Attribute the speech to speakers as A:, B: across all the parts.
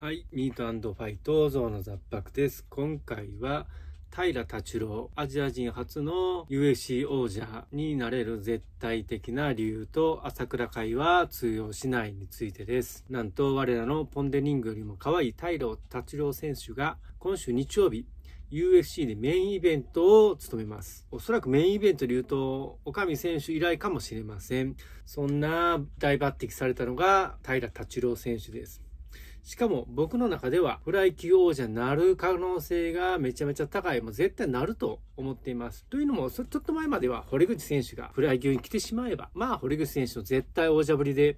A: はい、ミートファイトゾウの雑白です。今回は平達郎、アジア人初の UFC 王者になれる絶対的な理由と朝倉会は通用しないについてです。なんと我らのポンデリングよりも可愛い平達郎選手が今週日曜日 UFC でメインイベントを務めます。おそらくメインイベントで言うと、岡見選手以来かもしれません。そんな大抜擢されたのが平達郎選手です。しかも僕の中ではフライ級王者になる可能性がめちゃめちゃ高い。もう絶対なると思っています。というのも、ちょっと前までは堀口選手がフライ級に来てしまえば、まあ堀口選手の絶対王者ぶりで、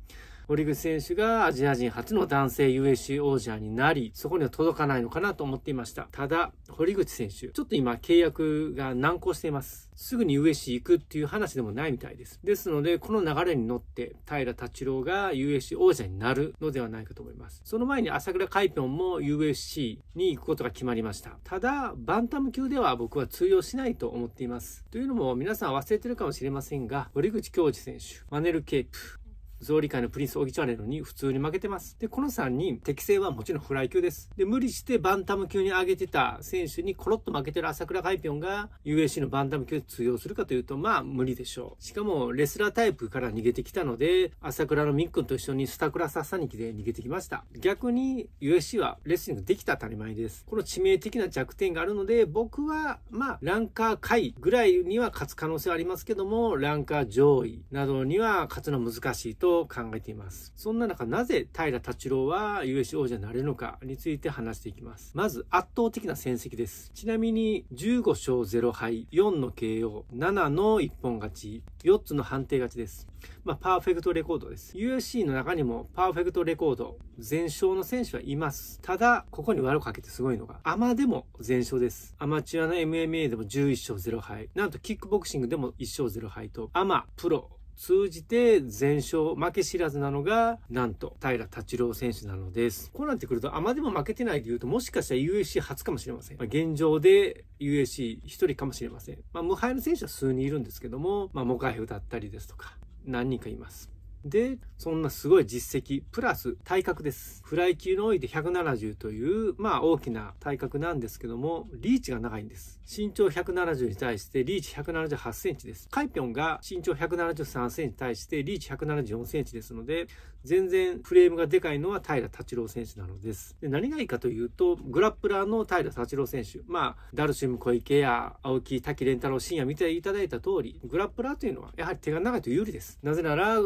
A: 森口選手がアジア人初の男性 USC 王者になり、そこには届かないのかなと思っていました。ただ、堀口選手、ちょっと今契約が難航しています。すぐに USC 行くっていう話でもないみたいです。ですので、この流れに乗って、平達郎が USC 王者になるのではないかと思います。その前に朝倉海ぴょんも USC に行くことが決まりました。ただ、バンタム級では僕は通用しないと思っています。というのも、皆さん忘れてるかもしれませんが、堀口教授選手、マネルケープ、ゾ理界のプリンス・オギチャレルに普通に負けてます。で、この3人、適性はもちろんフライ級です。で、無理してバンタム級に上げてた選手にコロッと負けてる朝倉海ぴょんが u a c のバンタム級で通用するかというと、まあ無理でしょう。しかも、レスラータイプから逃げてきたので、朝倉のミックンと一緒にスタクラササニキで逃げてきました。逆に USC はレスリングできた当たり前です。この致命的な弱点があるので、僕は、まあ、ランカー下ぐらいには勝つ可能性はありますけども、ランカー上位などには勝つの難しいとと考えています。そんな中、なぜ平達郎は u s c 王者になれるのかについて話していきます。まず、圧倒的な戦績です。ちなみに、15勝0敗、4の KO、7の一本勝ち、4つの判定勝ちです。まあ、パーフェクトレコードです。UFC の中にもパーフェクトレコード、全勝の選手はいます。ただ、ここに悪をかけてすごいのが、アマでも全勝です。アマチュアの MMA でも11勝0敗。なんと、キックボクシングでも1勝0敗と、アマ、プロ、通じて全勝、負け知らずなのが、なんと、平達郎選手なのです。こうなってくると、あまでも負けてないで言うと、もしかしたら USC 初かもしれません。まあ、現状で USC 1人かもしれません。まあ、無敗の選手は数人いるんですけども、まあ、モカヘフだったりですとか、何人かいます。で、そんなすごい実績、プラス体格です。フライ級の多いで170という、まあ大きな体格なんですけども、リーチが長いんです。身長170に対してリーチ178センチです。カイピョンが身長173センチに対してリーチ174センチですので、全然フレームがでかいのは平達郎選手なのです。で何がいいかというと、グラップラーの平達郎選手、まあ、ダルシム小池や青木、滝蓮太郎、深夜見ていただいた通り、グラップラーというのはやはり手が長いと有利です。なぜなら、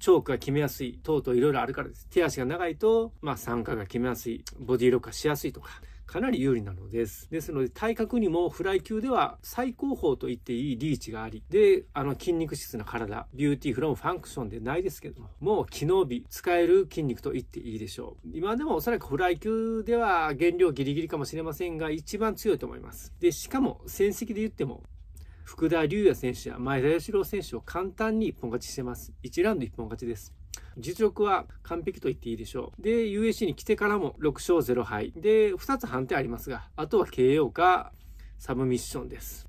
A: チョークが決めやすい等々いろいろあるからです。手足が長いと、まあ、酸化が決めやすい、ボディロックがしやすいとか。かなり有利なのです。ですので体格にもフライ級では最高峰と言っていいリーチがあり、で、あの筋肉質な体、ビューティーフロムファンクションでないですけども、もう機能美、使える筋肉と言っていいでしょう。今でもおそらくフライ級では減量ギリギリかもしれませんが、一番強いと思います。で、しかも戦績で言っても、福田竜也選手や前田義郎選手を簡単に一本勝ちしてます。1ラウンド一本勝ちです。実力は完璧と言っていいでしょう。で、USC に来てからも6勝0敗。で、2つ判定ありますが、あとは KO かサブミッションです。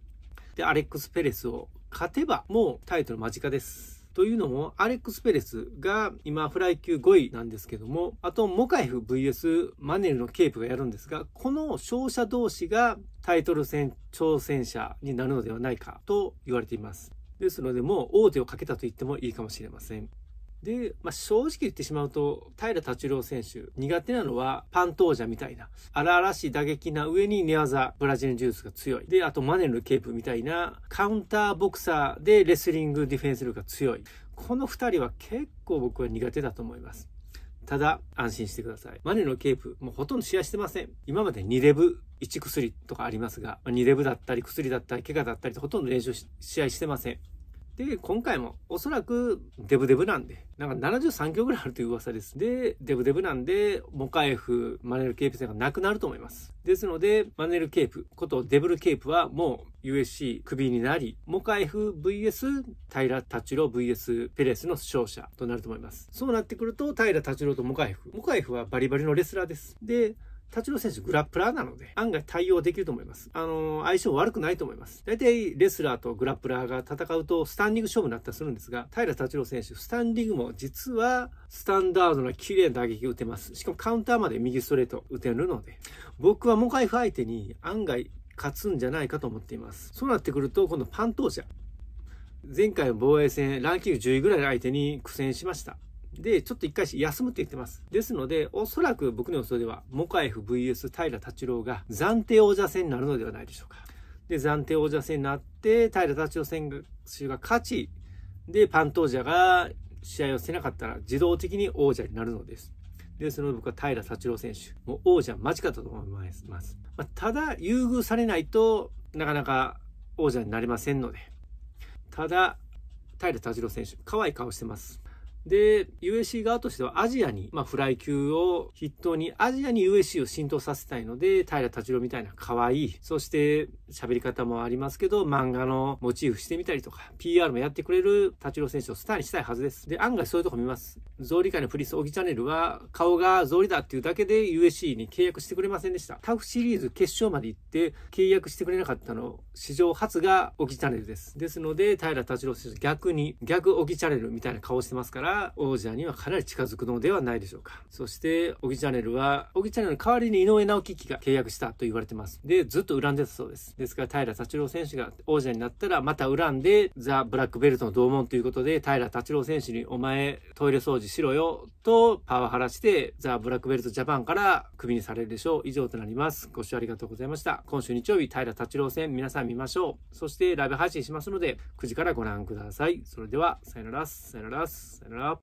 A: で、アレックス・ペレスを勝てばもうタイトル間近です。というのも、アレックス・ペレスが今フライ級5位なんですけども、あとモカエフ VS マネルのケープがやるんですが、この勝者同士がタイトル戦挑戦者になるのではないかと言われています。ですので、もう王手をかけたと言ってもいいかもしれません。で、まあ、正直言ってしまうと、平達郎選手、苦手なのはパントージャみたいな、荒々しい打撃な上に寝技、ブラジルジュースが強い。で、あとマネルケープみたいな、カウンターボクサーでレスリングディフェンス力が強い。この2人は結構僕は苦手だと思います。ただ、安心してください。マネのケープ、もうほとんど試合してません。今まで2レブ、1薬とかありますが、2レブだったり、薬だったり、怪我だったりとほとんど練習試合してません。で、今回もおそらくデブデブなんで、なんか73キロぐらいあるという噂です。で、デブデブなんで、モカエフ、マネルケープ戦がなくなると思います。ですので、マネルケープことデブルケープはもう USC クビになり、モカエフ VS 平達郎 VS ペレスの勝者となると思います。そうなってくると、平達郎とモカエフ。モカエフはバリバリのレスラーです。で、立野選手グラップラーなので、案外対応できると思います。あのー、相性悪くないと思います。大体、レスラーとグラップラーが戦うと、スタンディング勝負になったりするんですが、平立郎選手、スタンディングも実は、スタンダードな綺麗な打撃を打てます。しかもカウンターまで右ストレート打てるので、僕はモカイフ相手に案外勝つんじゃないかと思っています。そうなってくると、今度パン当者。前回の防衛戦、ランキング10位ぐらいの相手に苦戦しました。で、ちょっと一回休むって言ってます。ですので、おそらく僕の予想では、モカエフ VS 平達郎が暫定王者戦になるのではないでしょうか。で、暫定王者戦になって、平達郎選手が勝ち、で、パントージャが試合をしてなかったら自動的に王者になるのです。ですので僕は平達郎選手、もう王者間近だと思います。まあ、ただ、優遇されないとなかなか王者になれませんので。ただ、平達郎選手、可愛い顔してます。で、USC 側としてはアジアに、まあ、フライ級を筆頭に、アジアに USC を浸透させたいので、平達郎みたいな可愛い、そして喋り方もありますけど、漫画のモチーフしてみたりとか、PR もやってくれる達郎選手をスターにしたいはずです。で、案外そういうとこ見ます。ゾウリ界のプリンス、オギチャンネルは、顔がゾウリだっていうだけで USC に契約してくれませんでした。タフシリーズ決勝まで行って、契約してくれなかったの、史上初がオギチャンネルです。ですので、平達郎選手逆に、逆オギチャンネルみたいな顔してますから、が王者にはかなり近づくのではないでしょうか。そして、オギチャンネルは、オギチャンネルの代わりに井上直樹が契約したと言われてます。で、ずっと恨んでたそうです。ですから、平達郎選手が王者になったら、また恨んで、ザ・ブラックベルトの同門ということで、平達郎選手に、お前、トイレ掃除しろよ、とパワハラして、ザ・ブラックベルトジャパンからクビにされるでしょう。以上となります。ご視聴ありがとうございました。今週日曜日、平達郎戦、皆さん見ましょう。そして、ライブ配信しますので、9時からご覧ください。それでは、さよなら、さよなら、さよなら。